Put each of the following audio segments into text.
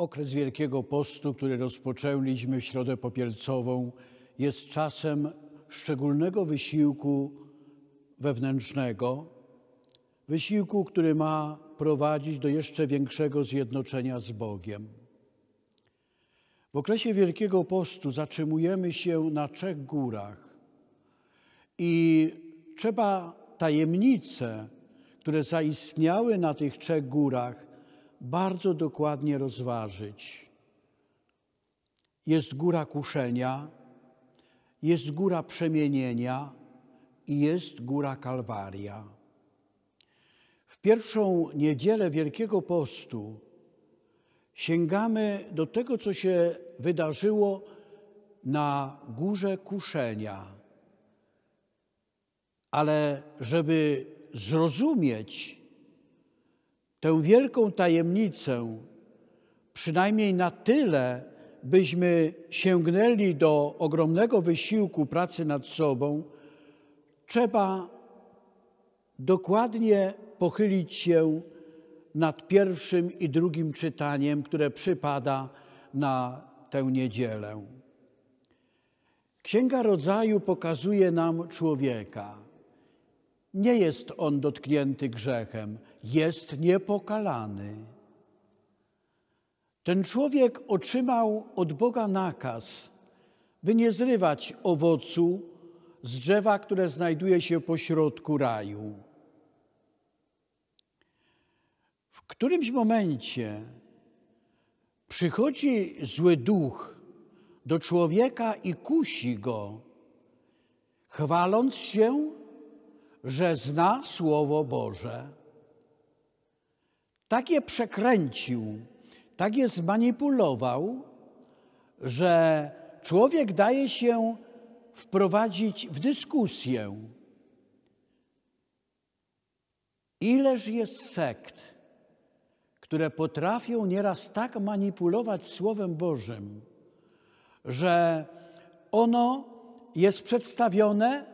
Okres Wielkiego Postu, który rozpoczęliśmy w Środę Popielcową, jest czasem szczególnego wysiłku wewnętrznego, wysiłku, który ma prowadzić do jeszcze większego zjednoczenia z Bogiem. W okresie Wielkiego Postu zatrzymujemy się na trzech górach i trzeba tajemnice, które zaistniały na tych trzech górach, bardzo dokładnie rozważyć. Jest góra kuszenia, jest góra przemienienia i jest góra Kalwaria. W pierwszą niedzielę Wielkiego Postu sięgamy do tego, co się wydarzyło na górze kuszenia. Ale żeby zrozumieć, tę wielką tajemnicę, przynajmniej na tyle, byśmy sięgnęli do ogromnego wysiłku pracy nad sobą, trzeba dokładnie pochylić się nad pierwszym i drugim czytaniem, które przypada na tę niedzielę. Księga Rodzaju pokazuje nam człowieka nie jest on dotknięty grzechem, jest niepokalany. Ten człowiek otrzymał od Boga nakaz, by nie zrywać owocu z drzewa, które znajduje się pośrodku raju. W którymś momencie przychodzi zły duch do człowieka i kusi go, chwaląc się, że zna Słowo Boże. Tak je przekręcił, tak je zmanipulował, że człowiek daje się wprowadzić w dyskusję. Ileż jest sekt, które potrafią nieraz tak manipulować Słowem Bożym, że ono jest przedstawione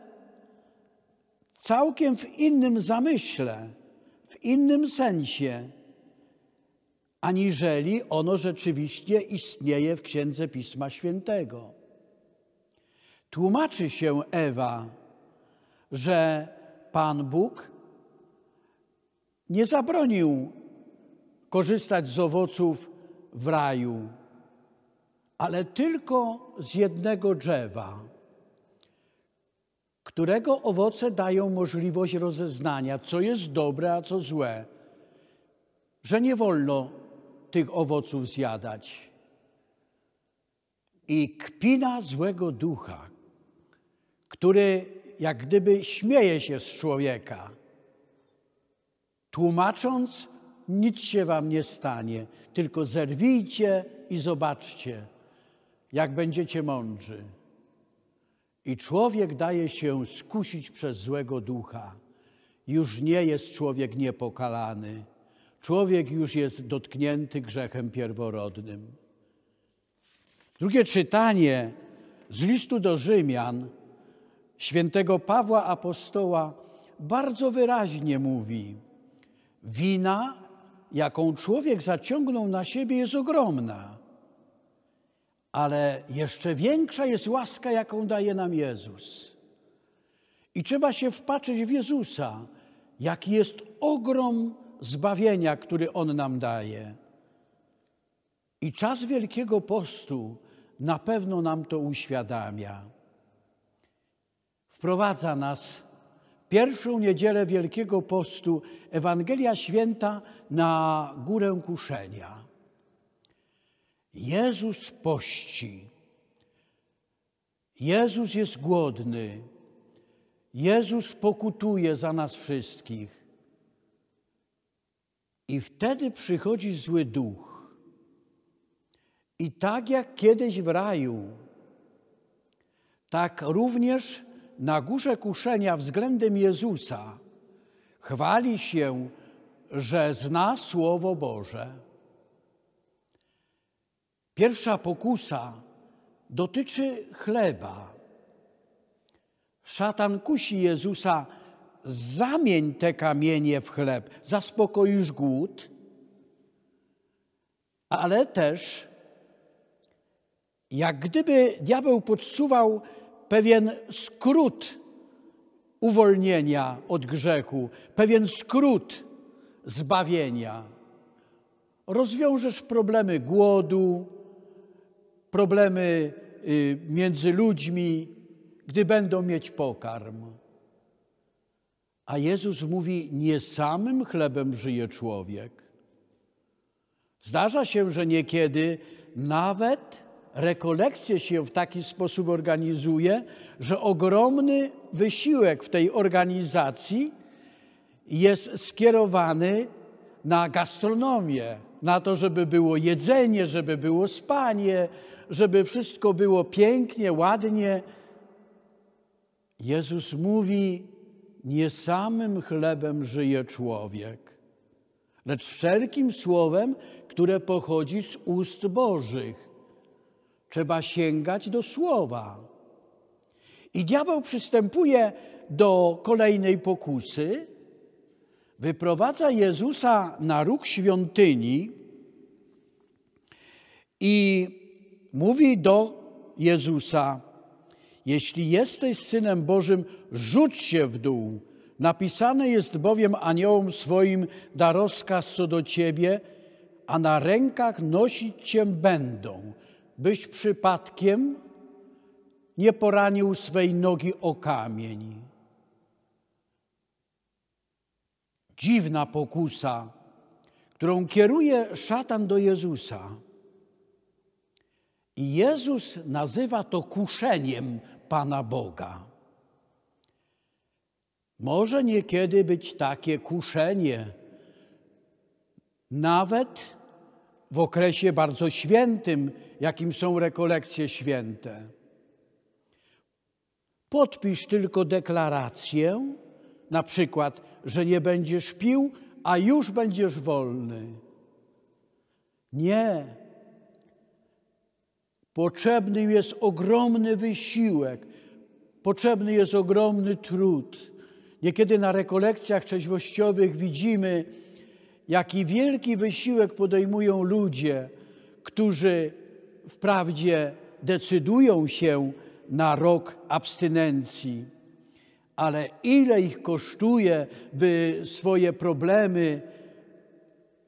całkiem w innym zamyśle, w innym sensie, aniżeli ono rzeczywiście istnieje w Księdze Pisma Świętego. Tłumaczy się Ewa, że Pan Bóg nie zabronił korzystać z owoców w raju, ale tylko z jednego drzewa którego owoce dają możliwość rozeznania, co jest dobre, a co złe, że nie wolno tych owoców zjadać. I kpina złego ducha, który jak gdyby śmieje się z człowieka, tłumacząc, nic się wam nie stanie, tylko zerwijcie i zobaczcie, jak będziecie mądrzy. I człowiek daje się skusić przez złego ducha. Już nie jest człowiek niepokalany. Człowiek już jest dotknięty grzechem pierworodnym. Drugie czytanie z listu do Rzymian świętego Pawła Apostoła bardzo wyraźnie mówi: Wina, jaką człowiek zaciągnął na siebie, jest ogromna. Ale jeszcze większa jest łaska, jaką daje nam Jezus. I trzeba się wpatrzeć w Jezusa, jaki jest ogrom zbawienia, który On nam daje. I czas Wielkiego Postu na pewno nam to uświadamia. Wprowadza nas w pierwszą niedzielę Wielkiego Postu Ewangelia Święta na Górę Kuszenia. Jezus pości. Jezus jest głodny. Jezus pokutuje za nas wszystkich. I wtedy przychodzi zły duch. I tak jak kiedyś w raju, tak również na górze kuszenia względem Jezusa chwali się, że zna Słowo Boże Pierwsza pokusa dotyczy chleba. Szatan kusi Jezusa, zamień te kamienie w chleb, zaspokoisz głód, ale też jak gdyby diabeł podsuwał pewien skrót uwolnienia od grzechu, pewien skrót zbawienia. Rozwiążesz problemy głodu, problemy y, między ludźmi, gdy będą mieć pokarm. A Jezus mówi: Nie samym chlebem żyje człowiek. Zdarza się, że niekiedy nawet rekolekcje się w taki sposób organizuje, że ogromny wysiłek w tej organizacji jest skierowany na gastronomię, na to, żeby było jedzenie, żeby było spanie, żeby wszystko było pięknie, ładnie. Jezus mówi: Nie samym chlebem żyje człowiek, lecz wszelkim słowem, które pochodzi z ust Bożych. Trzeba sięgać do słowa. I diabeł przystępuje do kolejnej pokusy wyprowadza Jezusa na róg świątyni i mówi do Jezusa: Jeśli jesteś synem Bożym, rzuć się w dół. Napisane jest bowiem aniołom swoim da rozkaz co do ciebie, a na rękach nosić cię będą, byś przypadkiem nie poranił swej nogi o kamień. dziwna pokusa, którą kieruje szatan do Jezusa. I Jezus nazywa to kuszeniem Pana Boga. Może niekiedy być takie kuszenie, nawet w okresie bardzo świętym, jakim są rekolekcje święte. Podpisz tylko deklarację, na przykład, że nie będziesz pił, a już będziesz wolny. Nie. Potrzebny jest ogromny wysiłek, potrzebny jest ogromny trud. Niekiedy na rekolekcjach trzeźwościowych widzimy, jaki wielki wysiłek podejmują ludzie, którzy wprawdzie decydują się na rok abstynencji ale ile ich kosztuje, by swoje problemy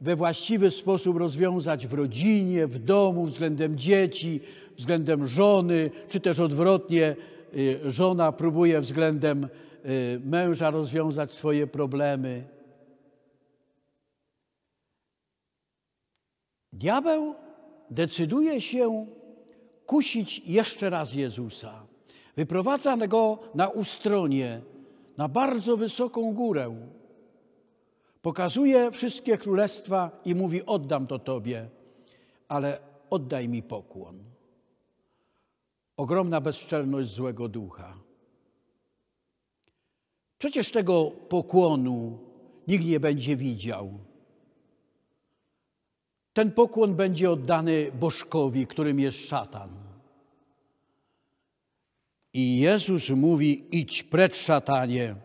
we właściwy sposób rozwiązać w rodzinie, w domu, względem dzieci, względem żony, czy też odwrotnie, y, żona próbuje względem y, męża rozwiązać swoje problemy. Diabeł decyduje się kusić jeszcze raz Jezusa. Wyprowadza go na ustronie, na bardzo wysoką górę. Pokazuje wszystkie królestwa i mówi: Oddam to Tobie, ale oddaj mi pokłon. Ogromna bezczelność złego ducha. Przecież tego pokłonu nikt nie będzie widział. Ten pokłon będzie oddany Bożkowi, którym jest szatan. I Jezus mówi: Idź precz, szatanie.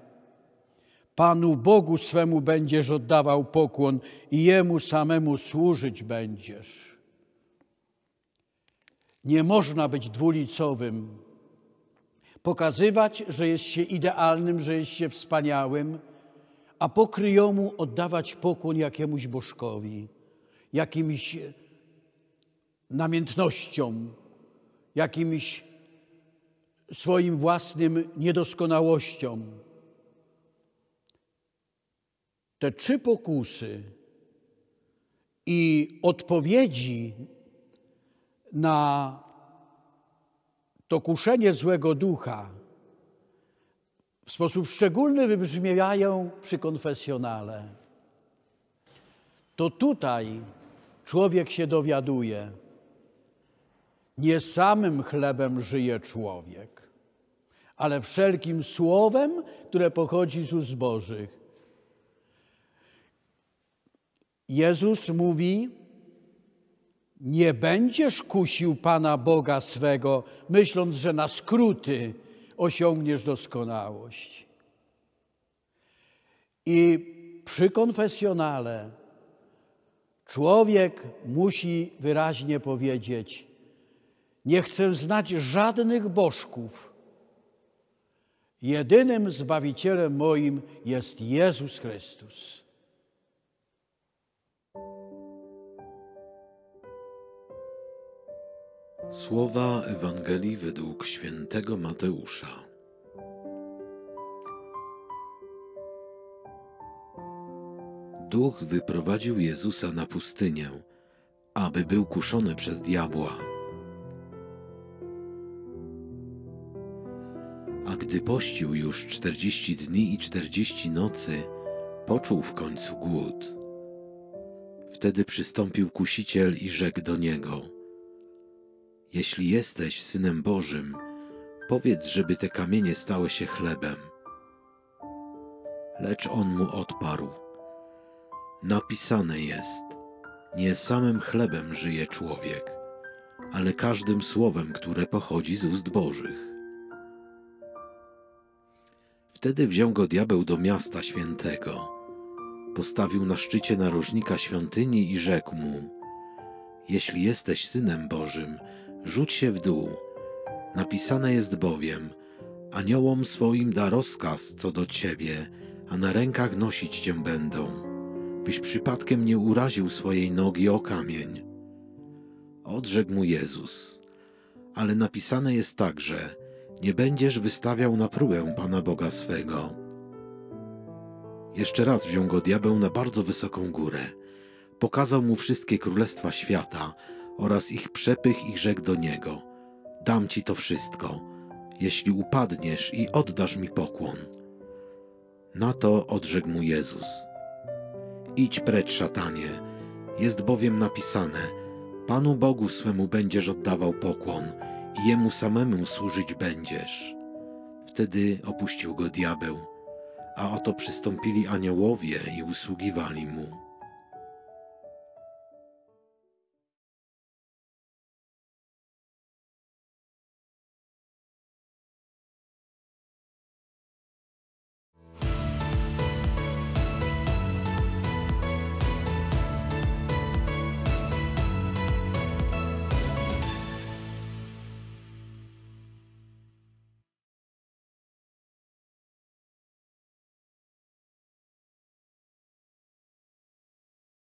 Panu Bogu swemu będziesz oddawał pokłon i jemu samemu służyć będziesz. Nie można być dwulicowym. Pokazywać, że jest się idealnym, że jest się wspaniałym, a pokryjomu oddawać pokłon jakiemuś bożkowi, jakimś namiętnościom, jakimś swoim własnym niedoskonałościom. Te trzy pokusy i odpowiedzi na to kuszenie złego ducha w sposób szczególny wybrzmiewają przy konfesjonale. To tutaj człowiek się dowiaduje. Nie samym chlebem żyje człowiek, ale wszelkim słowem, które pochodzi z ust Bożych. Jezus mówi: Nie będziesz kusił Pana Boga swego, myśląc, że na skróty osiągniesz doskonałość. I przy konfesjonale człowiek musi wyraźnie powiedzieć: nie chcę znać żadnych bożków. Jedynym Zbawicielem moim jest Jezus Chrystus. Słowa Ewangelii według świętego Mateusza. Duch wyprowadził Jezusa na pustynię, aby był kuszony przez diabła. Gdy pościł już czterdzieści dni i czterdzieści nocy, poczuł w końcu głód. Wtedy przystąpił kusiciel i rzekł do niego: Jeśli jesteś synem Bożym, powiedz, żeby te kamienie stały się chlebem. Lecz on mu odparł: Napisane jest: Nie samym chlebem żyje człowiek, ale każdym słowem, które pochodzi z ust Bożych. Wtedy wziął go diabeł do miasta świętego. Postawił na szczycie narożnika świątyni i rzekł mu: Jeśli jesteś synem Bożym, rzuć się w dół. Napisane jest bowiem: Aniołom swoim da rozkaz co do ciebie, a na rękach nosić cię będą, byś przypadkiem nie uraził swojej nogi o kamień. Odrzekł mu Jezus: Ale napisane jest także: nie będziesz wystawiał na próbę Pana Boga swego. Jeszcze raz wziął go diabeł na bardzo wysoką górę. Pokazał mu wszystkie królestwa świata oraz ich przepych i rzekł do niego: Dam ci to wszystko, jeśli upadniesz i oddasz mi pokłon. Na to odrzekł mu Jezus: Idź precz, szatanie, jest bowiem napisane: Panu Bogu swemu będziesz oddawał pokłon i jemu samemu służyć będziesz. Wtedy opuścił go diabeł, a oto przystąpili aniołowie i usługiwali mu.